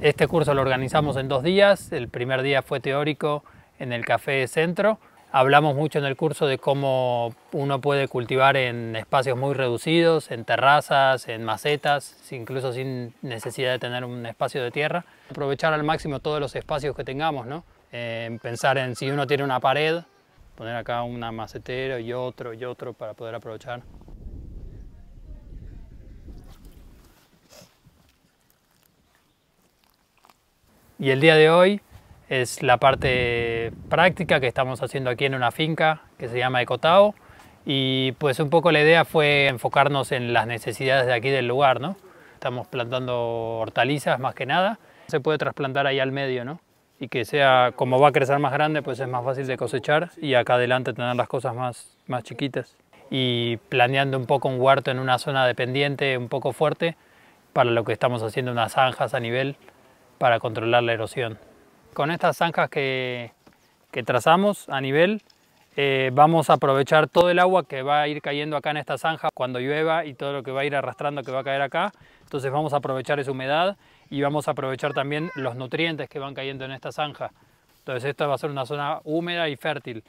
Este curso lo organizamos en dos días. El primer día fue teórico en el Café Centro. Hablamos mucho en el curso de cómo uno puede cultivar en espacios muy reducidos, en terrazas, en macetas, incluso sin necesidad de tener un espacio de tierra. Aprovechar al máximo todos los espacios que tengamos, ¿no? Eh, pensar en si uno tiene una pared, poner acá una macetera y otro y otro para poder aprovechar. Y el día de hoy es la parte práctica que estamos haciendo aquí en una finca que se llama Ecotao. Y pues un poco la idea fue enfocarnos en las necesidades de aquí del lugar, ¿no? Estamos plantando hortalizas más que nada. Se puede trasplantar ahí al medio, ¿no? Y que sea, como va a crecer más grande, pues es más fácil de cosechar y acá adelante tener las cosas más, más chiquitas. Y planeando un poco un huerto en una zona dependiente un poco fuerte, para lo que estamos haciendo unas zanjas a nivel para controlar la erosión. Con estas zanjas que, trazamos a nivel, eh, vamos a aprovechar todo el agua que va a ir cayendo acá en esta zanja cuando llueva y todo lo que va a ir arrastrando que va a caer acá. Entonces vamos a aprovechar esa humedad y vamos a aprovechar también los nutrientes que van cayendo en esta zanja. Entonces esta va a ser una zona húmeda y fértil.